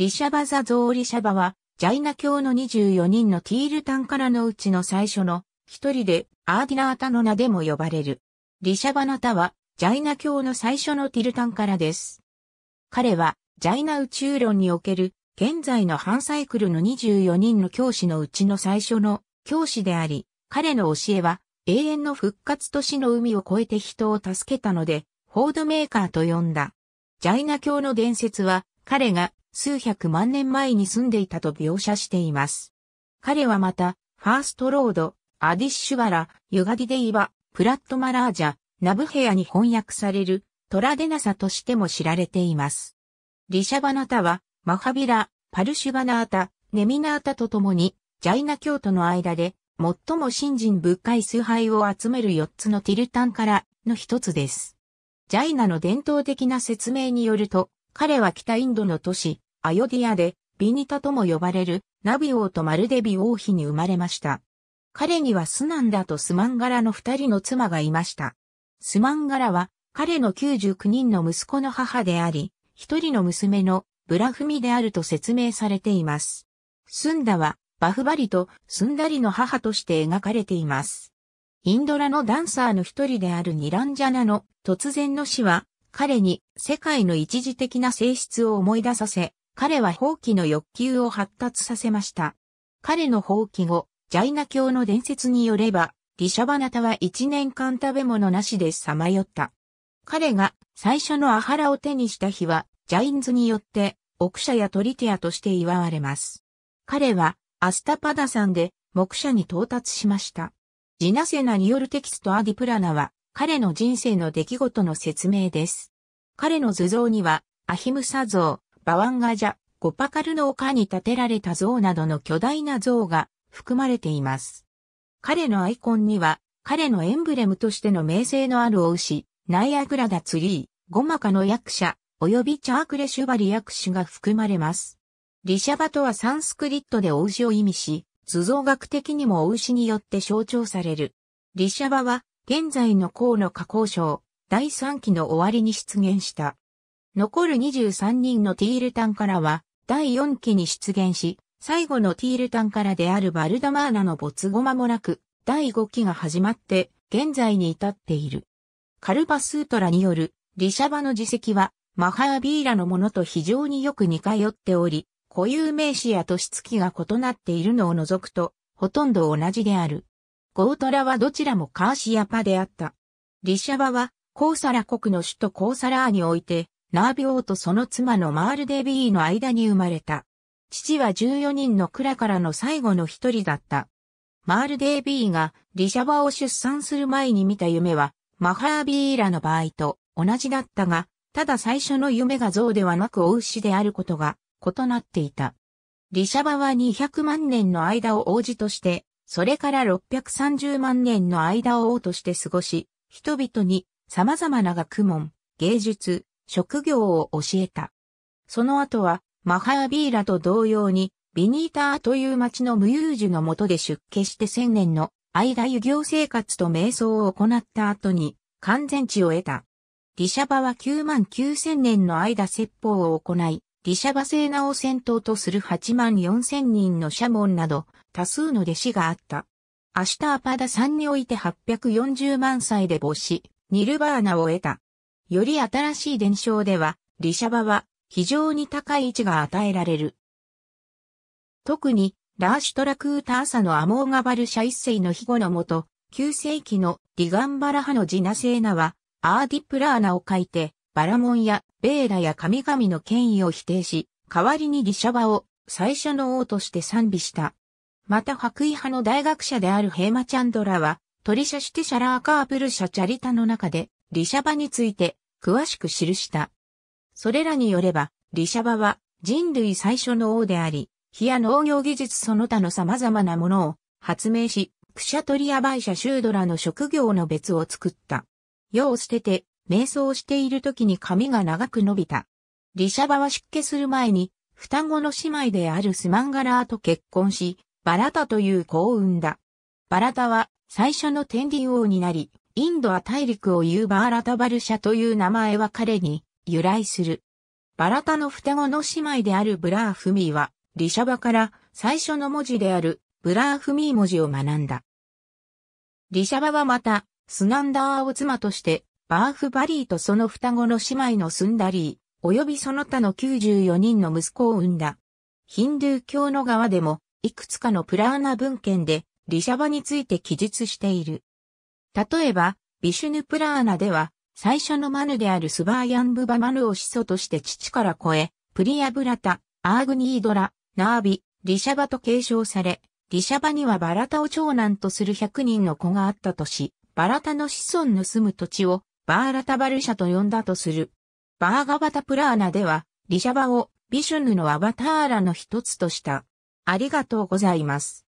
リシャバザゾーリシャバは、ジャイナ教の24人のティールタンからのうちの最初の一人で、アーディナータの名でも呼ばれる。リシャバナタは、ジャイナ教の最初のティルタンからです。彼は、ジャイナ宇宙論における、現在のハンサイクルの24人の教師のうちの最初の教師であり、彼の教えは、永遠の復活と死の海を越えて人を助けたので、フォードメーカーと呼んだ。ジャイナ教の伝説は、彼が数百万年前に住んでいたと描写しています。彼はまた、ファーストロード、アディッシュバラ、ユガディデイバ、プラットマラージャ、ナブヘアに翻訳されるトラデナサとしても知られています。リシャバナタは、マハビラ、パルシュバナータ、ネミナータと共に、ジャイナ教徒の間で、最も信心深い崇拝を集める4つのティルタンからの一つです。ジャイナの伝統的な説明によると、彼は北インドの都市、アヨディアで、ビニタとも呼ばれる、ナビ王とマルデビ王妃に生まれました。彼にはスナンダとスマンガラの二人の妻がいました。スマンガラは、彼の99人の息子の母であり、一人の娘のブラフミであると説明されています。スンダは、バフバリとスンダリの母として描かれています。インドラのダンサーの一人であるニランジャナの突然の死は彼に世界の一時的な性質を思い出させ、彼は放棄の欲求を発達させました。彼の放棄後、ジャイナ教の伝説によれば、リシャバナタは一年間食べ物なしでさまよった。彼が最初のアハラを手にした日は、ジャインズによって、奥者やトリティアとして祝われます。彼は、アスタパダさんで、目者に到達しました。ジナセナによるテキストアディプラナは、彼の人生の出来事の説明です。彼の図像には、アヒムサ像、バワンガジャ、ゴパカルの丘に建てられた像などの巨大な像が含まれています。彼のアイコンには、彼のエンブレムとしての名声のあるお牛、ナイアグラダツリー、ゴマカの役者、及びチャークレシュバリ役種が含まれます。リシャバとはサンスクリットでお牛を意味し、図像学的にもお牛によって象徴される。リシャバは現在の河野加工省、第3期の終わりに出現した。残る23人のティールタンからは、第4期に出現し、最後のティールタンからであるバルダマーナの没後間もなく、第5期が始まって、現在に至っている。カルパスートラによる、リシャバの自責は、マハービーラのものと非常によく似通っており、固有名詞や年月が異なっているのを除くと、ほとんど同じである。ゴートラはどちらもカーシアパであった。リシャバは、コーサラ国の首都コーサラーにおいて、ナービ王とその妻のマールデビーの間に生まれた。父は14人のクラからの最後の一人だった。マールデービーがリシャバを出産する前に見た夢は、マハービーラの場合と同じだったが、ただ最初の夢が像ではなくお牛であることが異なっていた。リシャバは200万年の間を王子としてそれから630万年の間を王として過ごし、人々に様々な学問、芸術、職業を教えた。その後は、マハアビーラと同様に、ビニーターという町の無遊樹のもとで出家して千年の間遊行生活と瞑想を行った後に完全地を得た。リシャバは9万9000年の間説法を行い、リシャバ聖名を先頭とする8万4000人のシャモンなど多数の弟子があった。アシュターパダんにおいて840万歳で母子、ニルバーナを得た。より新しい伝承では、リシャバは非常に高い位置が与えられる。特に、ラーシュトラクーターサのアモーガバルシャ一世の庇護のもと、9世紀のリガンバラ派のジナセーナは、アーディプラーナを書いて、バラモンやベーラや神々の権威を否定し、代わりにリシャバを最初の王として賛美した。また白衣派の大学者であるヘーマチャンドラは、トリシャシテシャラーカープルシャチャリタの中で、リシャバについて、詳しく記した。それらによれば、リシャバは人類最初の王であり、火や農業技術その他の様々なものを発明し、クシャトリアバイシャシュードラの職業の別を作った。世を捨てて、瞑想している時に髪が長く伸びた。リシャバは出家する前に、双子の姉妹であるスマンガラーと結婚し、バラタという子を産んだ。バラタは最初の天竜王になり、インドア大陸を言うバーラタバルシャという名前は彼に由来する。バラタの双子の姉妹であるブラーフミーは、リシャバから最初の文字であるブラーフミー文字を学んだ。リシャバはまた、スナンダーを妻として、バーフバリーとその双子の姉妹のスンダリー、及びその他の94人の息子を産んだ。ヒンドゥー教の側でも、いくつかのプラーナ文献で、リシャバについて記述している。例えば、ビシュヌプラーナでは、最初のマヌであるスバーヤンブバマヌを始祖として父から超え、プリヤブラタ、アーグニードラ、ナービ、リシャバと継承され、リシャバにはバラタを長男とする100人の子があったとし、バラタの子孫の住む土地をバーラタバルシャと呼んだとする。バーガバタプラーナでは、リシャバをビシュヌのアバターラの一つとした。ありがとうございます。